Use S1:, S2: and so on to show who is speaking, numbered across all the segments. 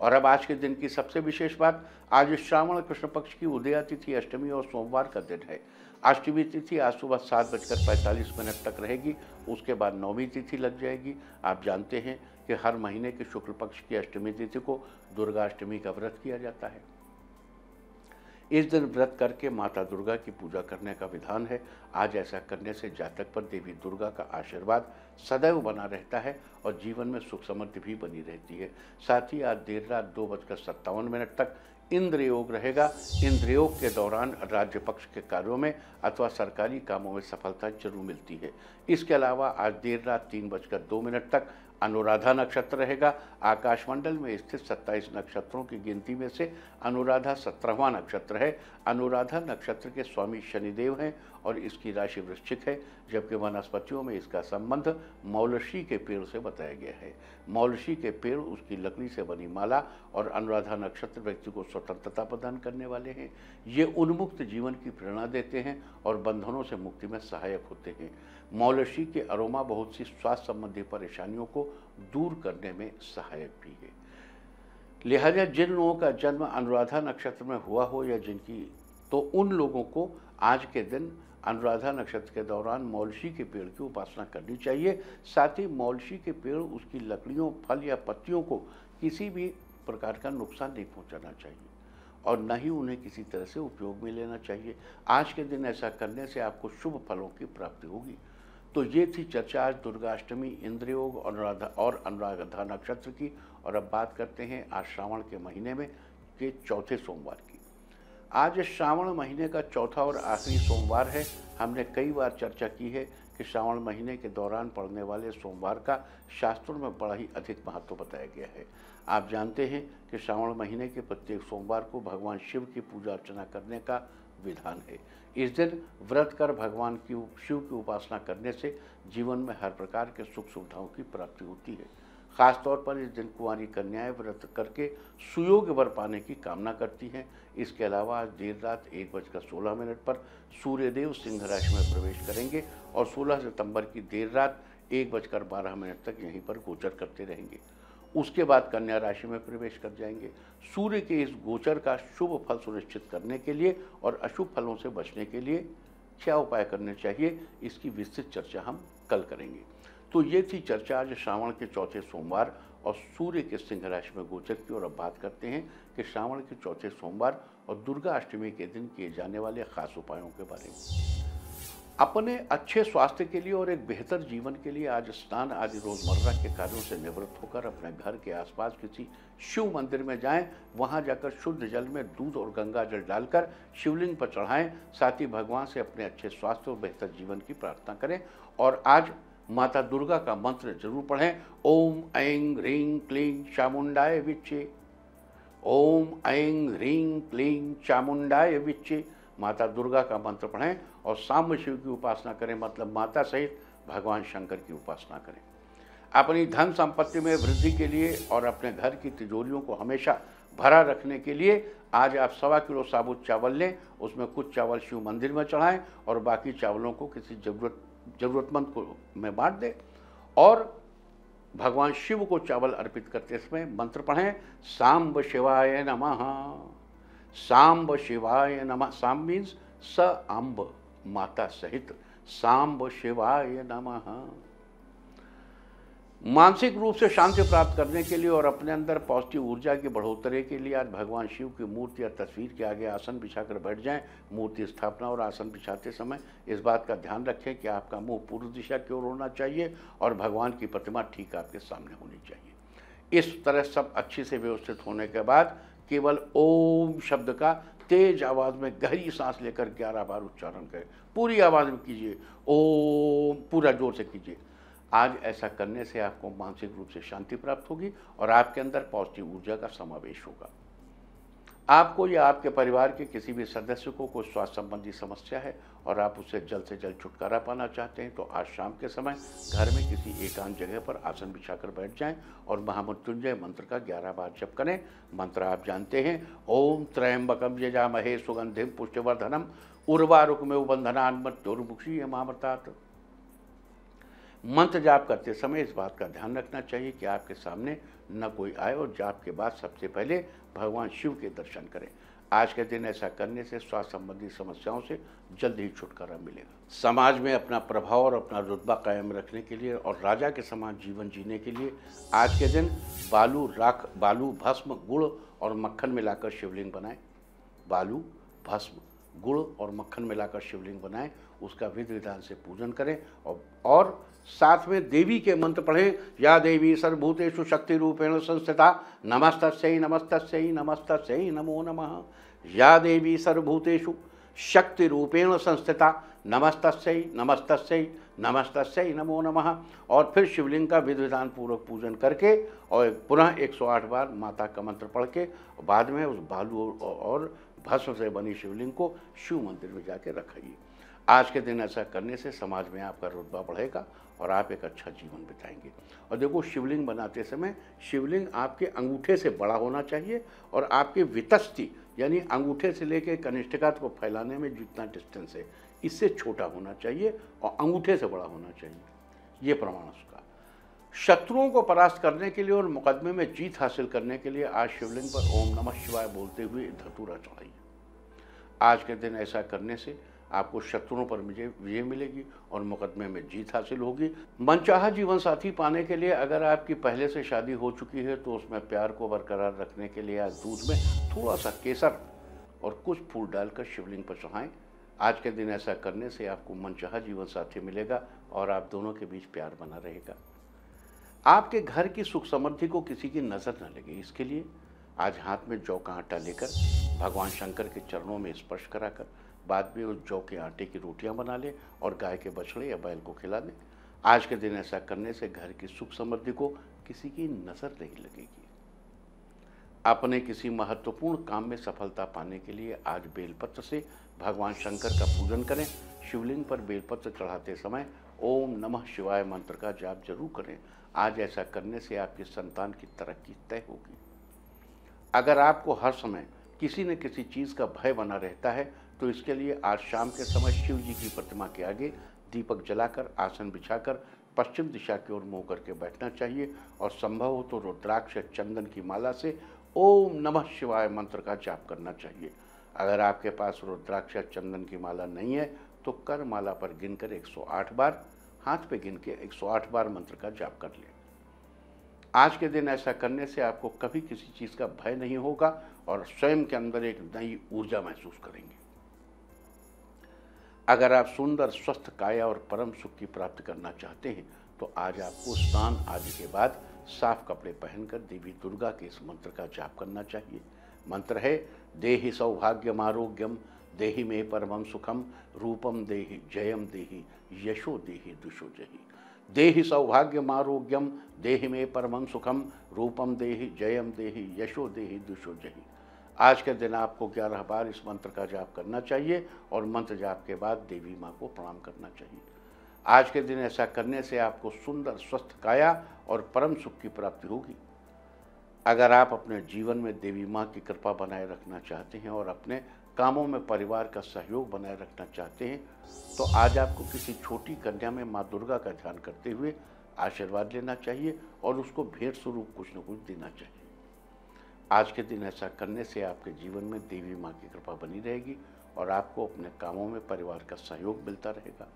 S1: और अब आज के दिन की सबसे विशेष बात आज श्रावण कृष्ण पक्ष की उदया तिथि अष्टमी और सोमवार का दिन है अष्टमी तिथि आज सुबह सात बजकर पैंतालीस मिनट तक रहेगी उसके बाद नौवीं तिथि लग जाएगी आप जानते हैं कि हर महीने के शुक्ल पक्ष की अष्टमी तिथि को दुर्गा अष्टमी का व्रत किया जाता है इस दिन व्रत करके माता दुर्गा की पूजा करने का विधान है आज ऐसा करने से जातक पर देवी दुर्गा का आशीर्वाद सदैव बना रहता है और जीवन में सुख समृद्धि भी बनी रहती है साथ ही आज देर रात दो बजकर सत्तावन मिनट तक इंद्र योग रहेगा इंद्र योग के दौरान राज्य पक्ष के कार्यों में अथवा सरकारी कामों में सफलता जरूर मिलती है इसके अलावा आज देर रात तीन बजकर दो मिनट तक अनुराधा नक्षत्र रहेगा आकाशमंडल में स्थित 27 नक्षत्रों की गिनती में से अनुराधा सत्रहवा नक्षत्र है अनुराधा नक्षत्र के स्वामी शनिदेव हैं और इसकी राशि वृश्चिक है जबकि वनस्पतियों में इसका संबंध मौलशी के पेड़ से बताया गया है मौलशी के पेड़ उसकी लकड़ी से बनी माला और अनुराधा नक्षत्र व्यक्ति को स्वतंत्रता प्रदान करने वाले हैं ये उन्मुक्त जीवन की प्रेरणा देते हैं और बंधनों से मुक्ति में सहायक होते हैं मौलशी के अरोमा बहुत सी स्वास्थ्य संबंधी परेशानियों को दूर करने में सहायक भी है लिहाजा जिन लोगों का जन्म अनुराधा नक्षत्र में हुआ हो या जिनकी तो उन लोगों को आज के दिन अनुराधा नक्षत्र के दौरान मौलशी के पेड़ की उपासना करनी चाहिए साथ ही मौलशी के पेड़ उसकी लकड़ियों फल या पत्तियों को किसी भी प्रकार का नुकसान नहीं पहुंचाना चाहिए और न ही उन्हें किसी तरह से उपयोग में लेना चाहिए आज के दिन ऐसा करने से आपको शुभ फलों की प्राप्ति होगी तो ये थी चर्चा आज दुर्गाष्टमी इंद्रयोग अनुराधा और अनुराधा नक्षत्र की और अब बात करते हैं आज श्रावण के महीने में के चौथे सोमवार की आज श्रावण महीने का चौथा और आखिरी सोमवार है हमने कई बार चर्चा की है कि श्रावण महीने के दौरान पड़ने वाले सोमवार का शास्त्रों में बड़ा ही अधिक महत्व बताया गया है आप जानते हैं कि श्रावण महीने के प्रत्येक सोमवार को भगवान शिव की पूजा अर्चना करने का विधान है इस दिन व्रत कर भगवान की शिव की उपासना करने से जीवन में हर प्रकार के सुख सुविधाओं की प्राप्ति होती है खासतौर पर इस दिन कुंवारी कन्याएं व्रत करके सुयोग वर पाने की कामना करती हैं इसके अलावा आज देर रात एक बजकर सोलह मिनट पर सूर्यदेव सिंह राशि में प्रवेश करेंगे और सोलह सितंबर की देर रात एक बजकर बारह मिनट तक यहीं पर गोचर करते रहेंगे उसके बाद कन्या राशि में प्रवेश कर जाएंगे सूर्य के इस गोचर का शुभ फल सुनिश्चित करने के लिए और अशुभ फलों से बचने के लिए क्या उपाय करने चाहिए इसकी विस्तृत चर्चा हम कल करेंगे तो ये थी चर्चा आज श्रावण के चौथे सोमवार और सूर्य के सिंह राशि में गोचर की और अब बात करते हैं कि श्रावण के चौथे सोमवार और दुर्गा अष्टमी के दिन किए जाने वाले खास उपायों के बारे में अपने अच्छे स्वास्थ्य के लिए और एक बेहतर जीवन के लिए आज स्नान आदि रोजमर्रा के कार्यों से निवृत्त होकर अपने घर के आसपास किसी शिव मंदिर में जाएं वहां जाकर शुद्ध जल में दूध और गंगा जल डालकर शिवलिंग पर चढ़ाएं साथ ही भगवान से अपने अच्छे स्वास्थ्य और बेहतर जीवन की प्रार्थना करें और आज माता दुर्गा का मंत्र जरूर पढ़ें ओम ऐं ह्रीं क्लीं चामुंडाय विच्चे ओम ऐं ह्रीं क्लीं चामुंडाय विच्चे माता दुर्गा का मंत्र पढ़ें और साम्य शिव की उपासना करें मतलब माता सहित भगवान शंकर की उपासना करें अपनी धन संपत्ति में वृद्धि के लिए और अपने घर की तिजोरियों को हमेशा भरा रखने के लिए आज आप सवा किलो साबुत चावल लें उसमें कुछ चावल शिव मंदिर में चढ़ाएं और बाकी चावलों को किसी जरूरत ज़रूरतमंद को में बांट दे और भगवान शिव को चावल अर्पित करते समय मंत्र पढ़ें सांब शिवाय नमः सांब शिवाय नमः सांब मीन्स स सा अम्ब माता सहित सांब शिवाय नमः मानसिक रूप से शांति प्राप्त करने के लिए और अपने अंदर पॉजिटिव ऊर्जा की बढ़ोतरी के लिए आज भगवान शिव की मूर्ति या तस्वीर के आगे आसन बिछाकर बैठ जाएं मूर्ति स्थापना और आसन बिछाते समय इस बात का ध्यान रखें कि आपका मुंह पूर्व दिशा की ओर होना चाहिए और भगवान की प्रतिमा ठीक आपके सामने होनी चाहिए इस तरह सब अच्छे से व्यवस्थित होने के बाद केवल ओम शब्द का तेज आवाज़ में गहरी सांस लेकर ग्यारह बार उच्चारण करें पूरी आवाज़ में कीजिए ओम पूरा जोर से कीजिए आज ऐसा करने से आपको मानसिक रूप से शांति प्राप्त होगी और आपके अंदर पॉजिटिव ऊर्जा का समावेश होगा आपको या आपके परिवार के किसी भी सदस्य को कोई स्वास्थ्य संबंधी समस्या है और आप उससे जल्द से जल्द छुटकारा पाना चाहते हैं तो आज शाम के समय घर में किसी एकांत जगह पर आसन बिछाकर बैठ जाएं और महामृत्युंजय मंत्र का ग्यारह बार जप करें मंत्र आप जानते हैं ओम जजा महे सुगंधिम पुष्टवर्धनम रुक में उबंधनान मत्योर्मुक्षी महामृतात मंत्र जाप करते समय इस बात का ध्यान रखना चाहिए कि आपके सामने न कोई आए और जाप के बाद सबसे पहले भगवान शिव के दर्शन करें आज के दिन ऐसा करने से स्वास्थ्य संबंधी समस्याओं से जल्द ही छुटकारा मिलेगा समाज में अपना प्रभाव और अपना रुतबा कायम रखने के लिए और राजा के समान जीवन जीने के लिए आज के दिन बालू राख बालू भस्म गुड़ और मक्खन मिलाकर शिवलिंग बनाएं बालू भस्म गुड़ और मक्खन मिलाकर शिवलिंग बनाएं उसका विधि विधान से पूजन करें और, और साथ में देवी के मंत्र पढ़ें या देवी सर्वभूतेषु शक्ति रूपेण संस्थिता नमस्तस्यई नमस्त नमस्तस्यई नमो नम या देवी सर्वभूतेषु शक्ति रूपेण संस्थिता नमस्तस्यई नमस्त नमस्तस्यई नमो नमः और फिर शिवलिंग का विधि विधान पूर्वक पूजन करके और पुनः 108 बार माता का मंत्र पढ़ के बाद में उस बालू और भस्म से बनी शिवलिंग को शिव मंदिर में जाके रखाइए आज के दिन ऐसा करने से समाज में आपका रुतबा बढ़ेगा और आप एक अच्छा जीवन बिताएंगे और देखो शिवलिंग बनाते समय शिवलिंग आपके अंगूठे से बड़ा होना चाहिए और आपके वितस्ती यानी अंगूठे से लेके कनिष्ठिका को फैलाने में जितना डिस्टेंस है इससे छोटा होना चाहिए और अंगूठे से बड़ा होना चाहिए ये प्रमाण उसका शत्रुओं को परास्त करने के लिए और मुकदमे में जीत हासिल करने के लिए आज शिवलिंग पर ओम नमः शिवाय बोलते हुए धतूरा चढ़ाइए आज के दिन ऐसा करने से आपको शत्रुओं पर विजय विजय मिलेगी और मुकदमे में जीत हासिल होगी मनचाहा जीवन साथी पाने के लिए अगर आपकी पहले से शादी हो चुकी है तो उसमें प्यार को बरकरार रखने के लिए आज दूध में थोड़ा सा केसर और कुछ फूल डालकर शिवलिंग पर चढ़ाएं आज के दिन ऐसा करने से आपको मनचाहा जीवन साथी मिलेगा और आप दोनों के बीच प्यार बना रहेगा आपके घर की सुख समृद्धि को किसी की नज़र न लगे इसके लिए आज हाथ में जौ का आटा लेकर भगवान शंकर के चरणों में स्पर्श कराकर बाद में उस जौ के आटे की रोटियां बना ले और गाय के बछड़े या बैल को खिला ले आज के दिन ऐसा करने से घर की सुख समृद्धि को किसी की नज़र नहीं लगेगी अपने किसी महत्वपूर्ण काम में सफलता पाने के लिए आज बेलपत्र से भगवान शंकर का पूजन करें शिवलिंग पर बेलपत्र चढ़ाते समय ओम नमः शिवाय मंत्र का जाप जरूर करें आज ऐसा करने से आपकी संतान की तरक्की तय होगी अगर आपको हर समय किसी न किसी चीज़ का भय बना रहता है तो इसके लिए आज शाम के समय शिव जी की प्रतिमा के आगे दीपक जलाकर आसन बिछाकर पश्चिम दिशा की ओर मुंह करके बैठना चाहिए और संभव हो तो रुद्राक्ष चंदन की माला से ओम नमः शिवाय मंत्र का जाप करना चाहिए अगर आपके पास रुद्राक्ष चंदन की माला नहीं है तो कर माला पर गिनकर 108 बार हाथ पे गिन के 108 बार मंत्र का जाप कर लें आज के दिन ऐसा करने से आपको कभी किसी चीज़ का भय नहीं होगा और स्वयं के अंदर एक नई ऊर्जा महसूस करेंगे अगर आप सुंदर स्वस्थ काया और परम सुख की प्राप्ति करना चाहते हैं तो आज आपको स्नान आदि के बाद साफ कपड़े पहनकर देवी दुर्गा के इस मंत्र का जाप करना चाहिए मंत्र है देहि सौभाग्यम आरोग्यम देहि में परमम सुखम रूपम देहि जयम देहि यशो देहि दुशो जही देहि सौभाग्यम आरोग्यम देहि में परमम सुखम रूपम देहि जयम देहि यशो देहि दुशो जही आज के दिन आपको ग्यारह बार इस मंत्र का जाप करना चाहिए और मंत्र जाप के बाद देवी माँ को प्रणाम करना चाहिए आज के दिन ऐसा करने से आपको सुंदर स्वस्थ काया और परम सुख की प्राप्ति होगी अगर आप अपने जीवन में देवी माँ की कृपा बनाए रखना चाहते हैं और अपने कामों में परिवार का सहयोग बनाए रखना चाहते हैं तो आज आपको किसी छोटी कन्या में माँ दुर्गा का ध्यान करते हुए आशीर्वाद लेना चाहिए और उसको भेंट स्वरूप कुछ न कुछ देना चाहिए आज के दिन ऐसा करने से आपके जीवन में देवी माँ की कृपा बनी रहेगी और आपको अपने कामों में परिवार का सहयोग मिलता रहेगा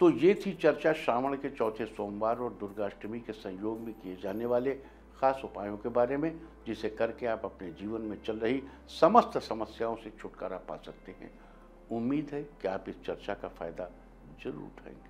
S1: तो ये थी चर्चा श्रावण के चौथे सोमवार और दुर्गाष्टमी के संयोग में किए जाने वाले खास उपायों के बारे में जिसे करके आप अपने जीवन में चल रही समस्त समस्याओं से छुटकारा पा सकते हैं उम्मीद है कि आप इस चर्चा का फ़ायदा जरूर उठाएंगे